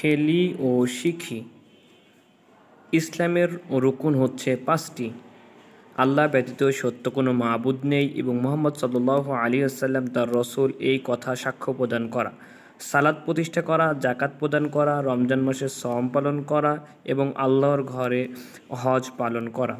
খেলি ও শিখি ইসলামের রুকুন হচ্ছে পাঁচটি আল্লাহ ব্যতীত সত্য কোনো মাহবুদ নেই এবং মোহাম্মদ সাল্লাহ আলী আসাল্লাম তার রসুল এই কথা সাক্ষ্য প্রদান করা সালাদ প্রতিষ্ঠা করা জাকাত প্রদান করা রমজান মাসের সম পালন করা এবং আল্লাহর ঘরে হজ পালন করা